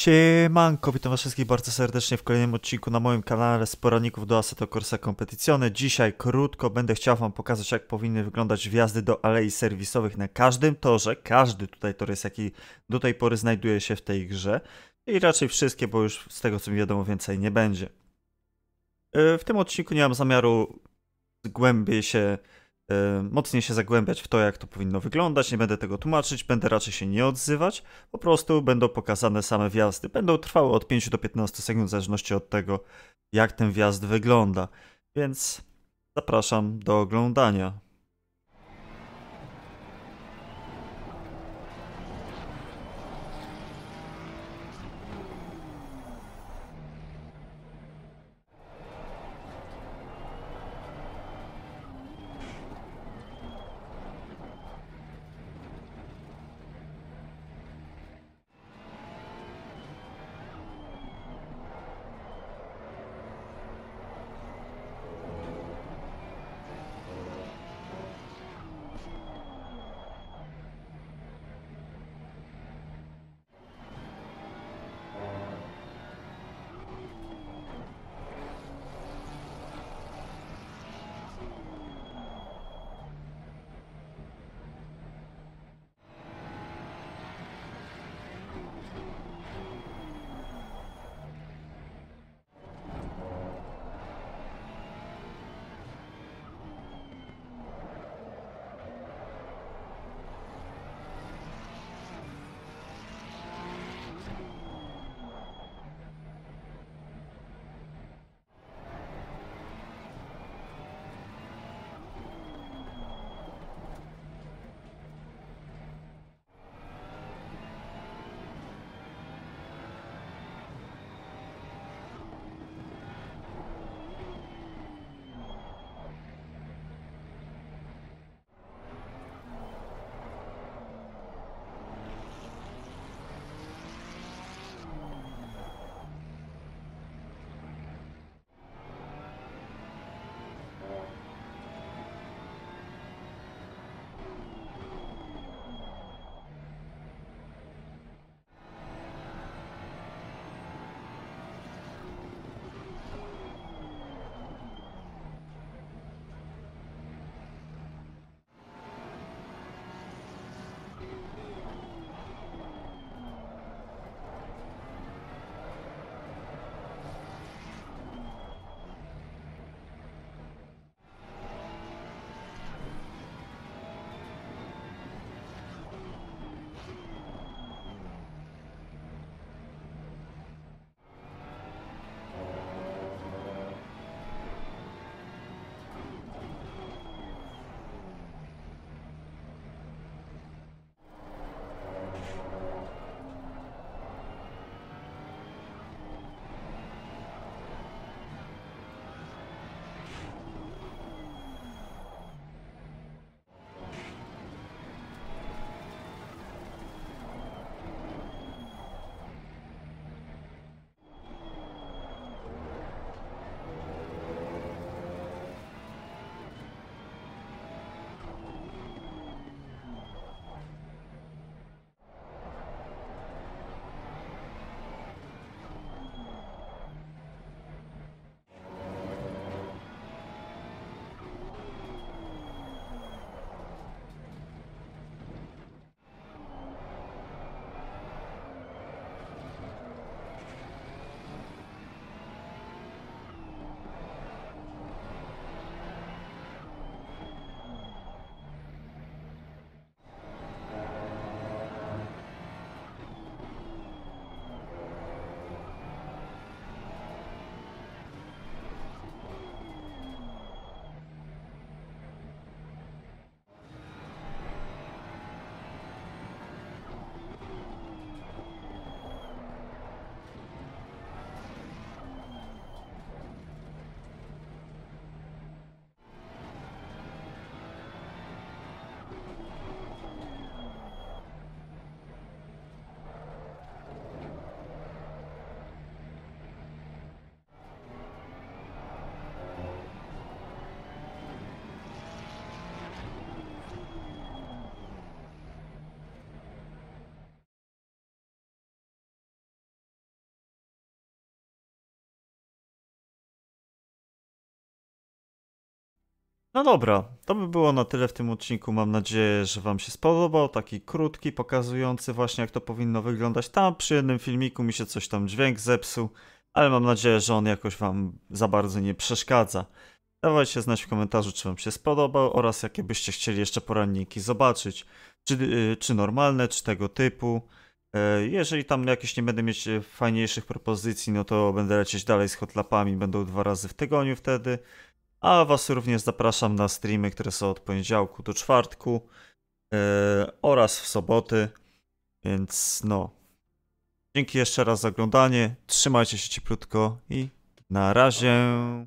Siemanko, witam was wszystkich bardzo serdecznie w kolejnym odcinku na moim kanale z poradników do Assetto Corsa Competizione. Dzisiaj krótko będę chciał wam pokazać jak powinny wyglądać wjazdy do alei serwisowych na każdym torze. Każdy tutaj tor jest jaki do tej pory znajduje się w tej grze i raczej wszystkie, bo już z tego co mi wiadomo więcej nie będzie. E, w tym odcinku nie mam zamiaru głębiej się Y, mocniej się zagłębiać w to, jak to powinno wyglądać. Nie będę tego tłumaczyć, będę raczej się nie odzywać. Po prostu będą pokazane same wjazdy. Będą trwały od 5 do 15 sekund, w zależności od tego, jak ten wjazd wygląda. Więc zapraszam do oglądania. No dobra, to by było na tyle w tym odcinku. Mam nadzieję, że Wam się spodobał. Taki krótki, pokazujący właśnie jak to powinno wyglądać. Tam przy jednym filmiku mi się coś tam dźwięk zepsuł, ale mam nadzieję, że on jakoś Wam za bardzo nie przeszkadza. Dawajcie znać w komentarzu, czy Wam się spodobał oraz jakie byście chcieli jeszcze poranniki zobaczyć. Czy, y, czy normalne, czy tego typu. E, jeżeli tam jakieś nie będę mieć e, fajniejszych propozycji, no to będę lecieć dalej z hotlapami. Będą dwa razy w tygodniu wtedy a Was również zapraszam na streamy, które są od poniedziałku do czwartku yy, oraz w soboty. Więc no. Dzięki jeszcze raz za oglądanie. Trzymajcie się cieplutko i na razie.